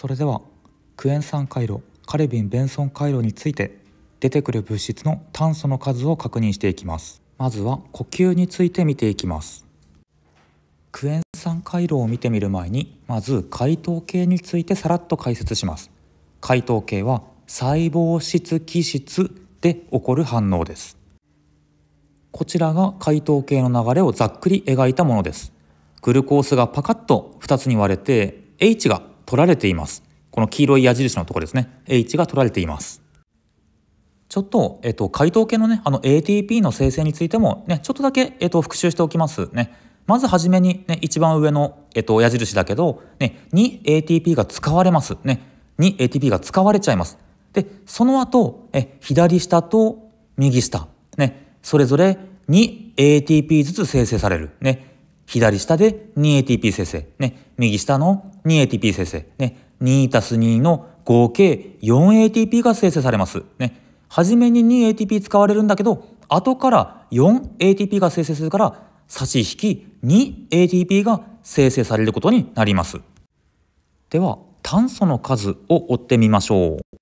それではクエン酸回路カレビン・ベンソン回路について出てくる物質の炭素の数を確認していきますまずは呼吸について見ていきますクエン酸回路を見てみる前にまず解糖系についてさらっと解説します解糖系は細胞質基質で起こる反応ですこちらが解糖系の流れをざっくり描いたものですグルコースがパカッと2つに割れて H が取られています。この黄色い矢印のところですね。H が取られています。ちょっと、えっと、解答系のね、あの ATP の生成についてもね、ちょっとだけ、えっと、復習しておきますね。まずはじめにね、一番上の、えっと、矢印だけど、ね、2ATP が使われます。ね、2ATP が使われちゃいます。で、その後、え左下と右下、ね、それぞれ 2ATP ずつ生成される。ね、左下で 2ATP 生成、ね、右下の 2ATP 生成、ね、2たす2の合計 4ATP が生成されます。ね、初めに 2ATP 使われるんだけど、後から 4ATP が生成するから、差し引き 2ATP が生成されることになります。では、炭素の数を追ってみましょう。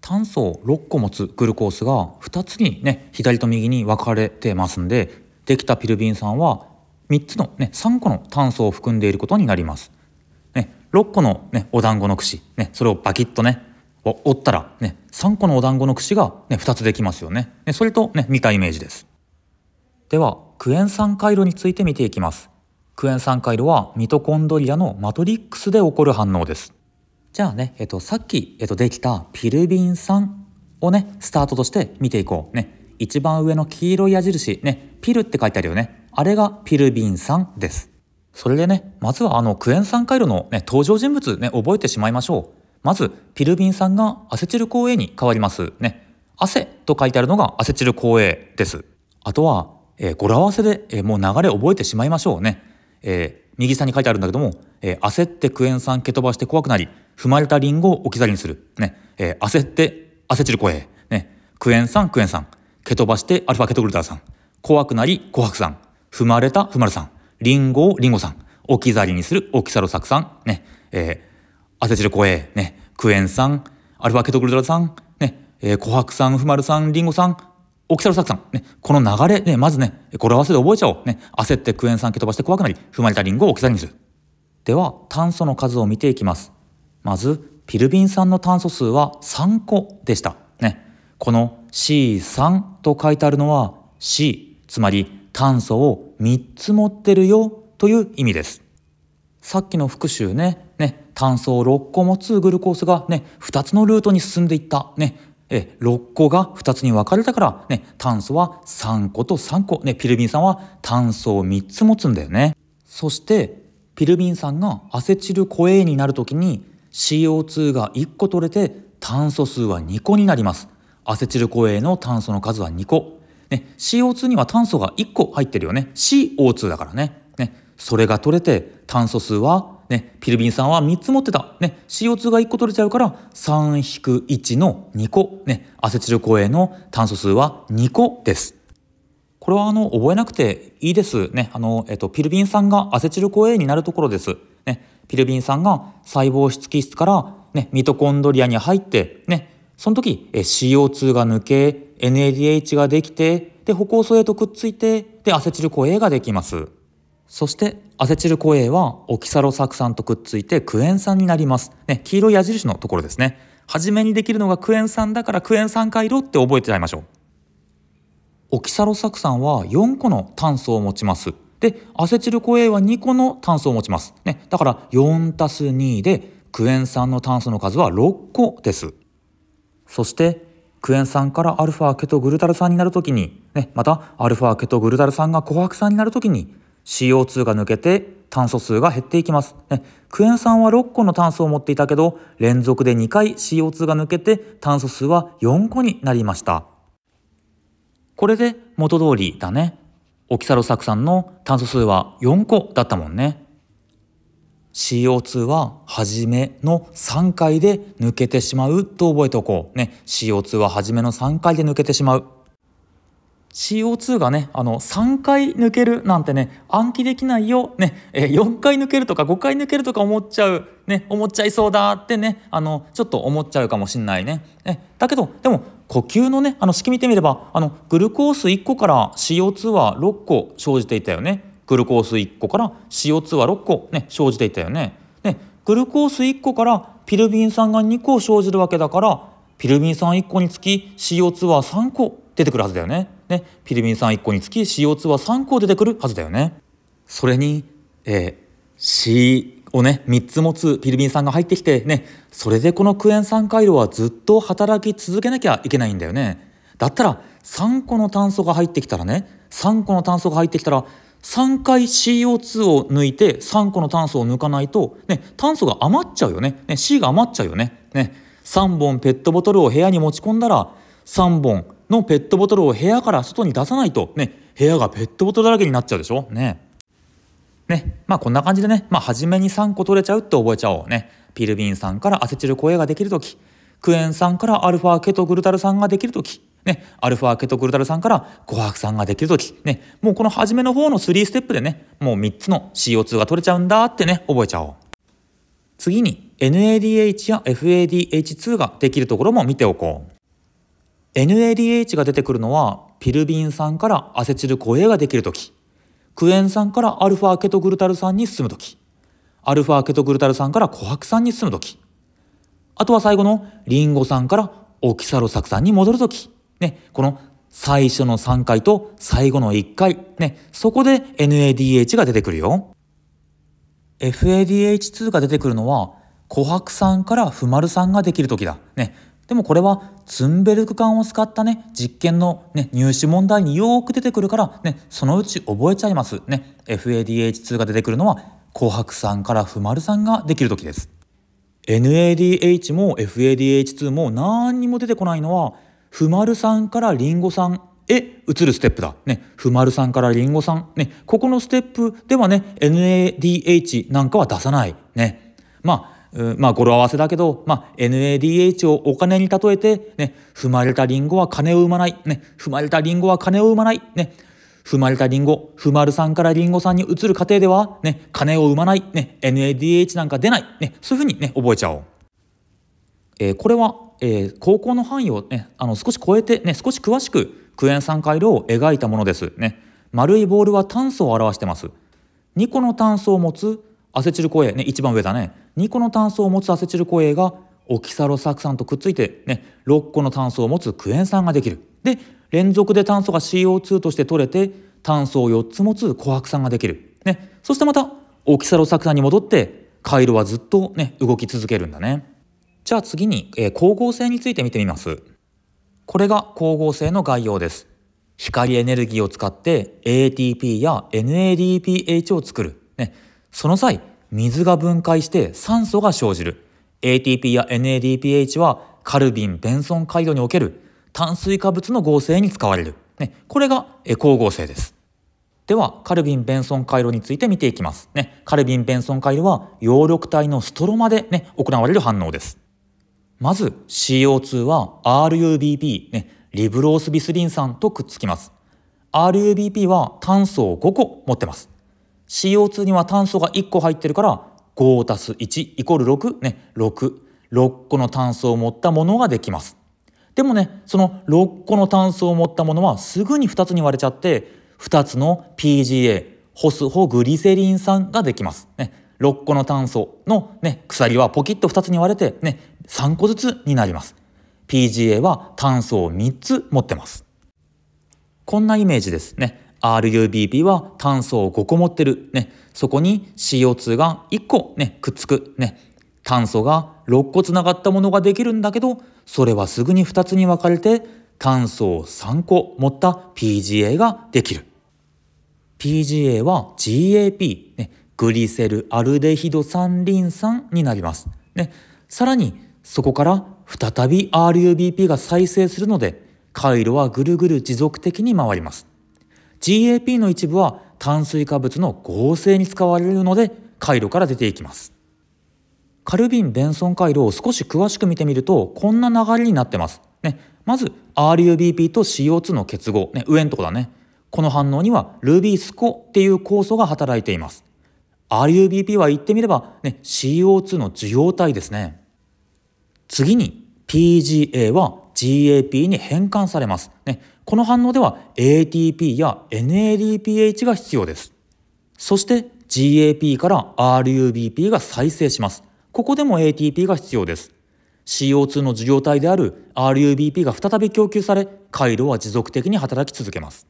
炭素を6個持つグルコースが2つにね、左と右に分かれてますんで、できたピルビン酸は3つの、ね、3個の炭素を含んでいることになります。ね、6個の、ね、お団子の串、ね、それをバキッとね折ったら、ね、3個のお団子の串が、ね、2つできますよね。ねそれと、ね、見たイメージです。ではクエン酸回路について見ていきます。クエン酸回路はミトコンドリアのマトリックスで起こる反応です。じゃあね、えっと、さっき、えっと、できたピルビン酸をね、スタートとして見ていこう。ね、一番上の黄色い矢印、ね、ピルって書いてあるよね。あれがピルビン酸です。それでね、まずはあのクエン酸回路の、ね、登場人物ね、覚えてしまいましょう。まず、ピルビン酸がアセチル CoA に変わります。ね。汗と書いてあるのがアセチル CoA です。あとは、えー、語呂合わせで、えー、もう流れ覚えてしまいましょうね。えー、右下に書いてあるんだけども、えー、焦ってクエン酸蹴飛ばして怖くなり、踏まれたリンゴを置き去りにする。ね。えー、焦って、アセチル CoA。ね。クエン酸、クエン酸。蹴飛ばしてアルファケトグルター酸。怖くなり、琥珀酸。踏まれた踏まるさん、リンゴをリンゴさん、置き去りにする置き去ろさくさん、ね、えー、アセチルコエ、ね、クエン酸、アルファケトグルトラ酸、ね、えー、琥珀酸、フマル酸、リンゴん、オキサロサク酸、ね、この流れ、ね、まずね、これ合わせで覚えちゃおう。ね、焦ってクエン酸蹴飛ばして怖くなり、踏まれたリンゴを置き去りにする。では、炭素の数を見ていきます。まず、ピルビン酸の炭素数は3個でした。ね、この C3 と書いてあるのは C、つまり炭素を3つ持ってるよという意味です。さっきの復習ね、ね、炭素を6個持つグルコースがね、2つのルートに進んでいった。ね、え、6個が2つに分かれたから、ね、炭素は3個と3個。ね、ピルビン酸は炭素を3つ持つんだよね。そして、ピルビン酸がアセチルコエイになるときに CO2 が1個取れて炭素数は2個になります。アセチルコエイの炭素の数は2個。ね、CO2 には炭素が1個入ってるよね。CO2 だからね。ね、それが取れて炭素数は、ね、ピルビン酸は3つ持ってた。ね、CO2 が1個取れちゃうから3-1の2個。ね、アセチルコエの炭素数は2個です。これはあの覚えなくていいですね。あのえっとピルビン酸がアセチルコ A になるところです。ね、ピルビン酸が細胞質基質からねミトコンドリアに入ってねその時 CO2 が抜け NADH ができてで歩行素 A とくっついてでアセチルコ o a ができますそしてアセチルコ o a はオキサロ酢酸とくっついてクエン酸になります、ね、黄色い矢印のところですねはじめにできるのがクエン酸だからクエン酸回路って覚えてちゃいましょうオキサロ酢酸は4個の炭素を持ちますでアセチルコ o a は2個の炭素を持ちます、ね、だから4 2でクエン酸の炭素の数は6個ですそしてクエン酸からアルファケトグルタル酸になる時に、ね、またアルファケトグルタル酸が琥珀酸になる時に CO2 が抜けて炭素数が減っていきます、ね、クエン酸は6個の炭素を持っていたけど連続で2回 CO2 が抜けて炭素数は4個になりましたこれで元通りだねオキサロ酢酸の炭素数は4個だったもんね CO2 は初めの3回で抜けてしまうと覚えておこう。ね、CO2 は初めの3回で抜けてしまう。CO2 がね、あの、3回抜けるなんてね、暗記できないよ。ね、え4回抜けるとか5回抜けるとか思っちゃう。ね、思っちゃいそうだってね、あの、ちょっと思っちゃうかもしんないね。えだけど、でも、呼吸のね、あの、式見てみれば、あの、グルコース1個から CO2 は6個生じていたよね。グルコース1個から CO2 は6個ね生じていたよね。でグルコース1個からピルビン酸が2個生じるわけだからピルビン酸1個につき CO2 は3個出てくるはずだよね。ねピルビン酸1個につき CO2 は3個出てくるはずだよね。それに、えー、C をね3つ持つピルビン酸が入ってきてねそれでこのクエン酸回路はずっと働き続けなきゃいけないんだよね。だったら3個の炭素が入ってきたらね3個の炭素が入ってきたら3回 CO2 を抜いて3個の炭素を抜かないと、ね、炭素が余っちゃうよねね C が余っちゃうよねね3本ペットボトルを部屋に持ち込んだら3本のペットボトルを部屋から外に出さないと、ね、部屋がペットボトルだらけになっちゃうでしょねねまあこんな感じでね、まあ、初めに3個取れちゃうって覚えちゃおうねピルビン酸からアセチルコエができるときクエン酸からアルファケトグルタル酸ができるときね、アルファケトグルタル酸から琥珀酸ができる時、ね、もうこの初めの方の3ステップでね、もう3つの CO2 が取れちゃうんだってね、覚えちゃおう。次に NADH や FADH2 ができるところも見ておこう。NADH が出てくるのは、ピルビン酸からアセチルコ a ができる時、クエン酸からアルファケトグルタル酸に進む時、アルファケトグルタル酸から琥珀酸に進む時、あとは最後のリンゴ酸からオキサロ酢酸に戻る時、ね、この最初の3回と最後の1回、ね、そこで NADH が出てくるよ。FADH2 が出てくるのは、琥珀酸からフマル酸ができる時だ。ね。でもこれはツンベルク管を使ったね、実験の、ね、入試問題によく出てくるから、ね、そのうち覚えちゃいます。ね。FADH2 が出てくるのは、琥珀酸からフマル酸ができる時です。NADH も FADH2 も何にも出てこないのは、ふまるさんからりんごさんへ移るステップだ。ね、ふまるさんからりんごさん。ね、ここのステップではね、NADH なんかは出さない。ね。まあ、まあ語呂合わせだけど、まあ、NADH をお金に例えて、ね、踏まれたりんごは金を生まない。ね、踏まれたりんごは金を生まない。ね、踏まれたりんご、踏まるさんからりんごさんに移る過程では、ね、金を生まない。ね、NADH なんか出ない。ね、そういうふうにね、覚えちゃおう。えー、これはえー、高校の範囲を、ね、あの少し超えて、ね、少し詳しくクエン酸回路を描いたものです、ね、丸いボールは炭素を表してます2個の炭素を持つアセチルコエ、ね、一番上だね2個の炭素を持つアセチルコエがオキサロ酢酸とくっついて、ね、6個の炭素を持つクエン酸ができるで連続で炭素が CO2 として取れて炭素を4つ持つコハク酸ができる、ね、そしてまたオキサロ酢酸に戻って回路はずっと、ね、動き続けるんだね。じゃあ次に、えー、光合成について見てみます。これが光合成の概要です。光エネルギーを使って ATP や NADPH を作る。ね、その際、水が分解して酸素が生じる。ATP や NADPH はカルビン・ベンソン回路における炭水化物の合成に使われる。ね、これが光合成です。では、カルビン・ベンソン回路について見ていきます。ね、カルビン・ベンソン回路は葉緑体のストロマで、ね、行われる反応です。まず CO2 は RUBP、ね、リブロースビスリン酸とくっつきます。RUBP は炭素を5個持ってます。CO2 には炭素が1個入ってるから5たす1イコール6ね、6。6個の炭素を持ったものができます。でもね、その6個の炭素を持ったものはすぐに2つに割れちゃって、2つの PGA、ホスホグリセリン酸ができます。ね、6個の炭素の、ね、鎖はポキッと2つに割れて、ね、3個ずつになります。PGA は炭素を3つ持ってます。こんなイメージですね。r u b b は炭素を5個持ってる。ね、そこに CO2 が1個、ね、くっつく。ね、炭素が6個つながったものができるんだけど、それはすぐに2つに分かれて、炭素を3個持った PGA ができる。PGA は GAP、ね、グリセルアルデヒド三リン酸になります。ね、さらにそこから再び RUBP が再生するので回路はぐるぐる持続的に回ります。GAP の一部は炭水化物の合成に使われるので回路から出ていきます。カルビン・ベンソン回路を少し詳しく見てみるとこんな流れになってます。ね、まず RUBP と CO2 の結合、ね、上のとこだね。この反応にはルビスコっていう酵素が働いています。RUBP は言ってみれば、ね、CO2 の受容体ですね。次に PGA は GAP に変換されます。ね、この反応では ATP や NADPH が必要です。そして GAP から RUBP が再生します。ここでも ATP が必要です。CO2 の受容体である RUBP が再び供給され、回路は持続的に働き続けます。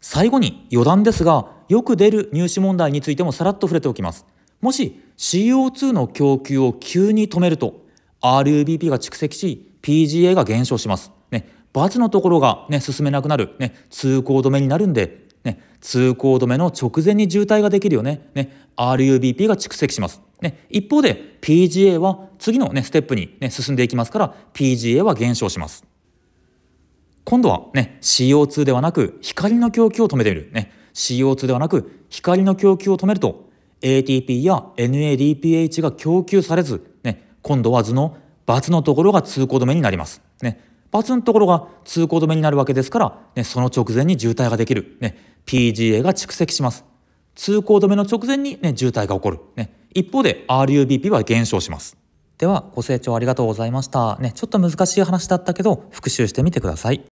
最後に余談ですがよく出る入試問題についてもさらっと触れておきますもし CO2 の供給を急に止めると RUBP が蓄積し PGA が減少しますね、バツのところがね進めなくなるね通行止めになるんでね通行止めの直前に渋滞ができるよねね RUBP が蓄積しますね一方で PGA は次のねステップにね進んでいきますから PGA は減少します今度はね、CO2 ではなく光の供給を止めている。ね、CO2 ではなく光の供給を止めると、ATP や NADPH が供給されず、ね、今度は図の×のところが通行止めになります。ね、×のところが通行止めになるわけですから、ね、その直前に渋滞ができる。ね、PGA が蓄積します。通行止めの直前に、ね、渋滞が起こる。ね、一方で RUBP は減少します。では、ご清聴ありがとうございました。ね、ちょっと難しい話だったけど、復習してみてください。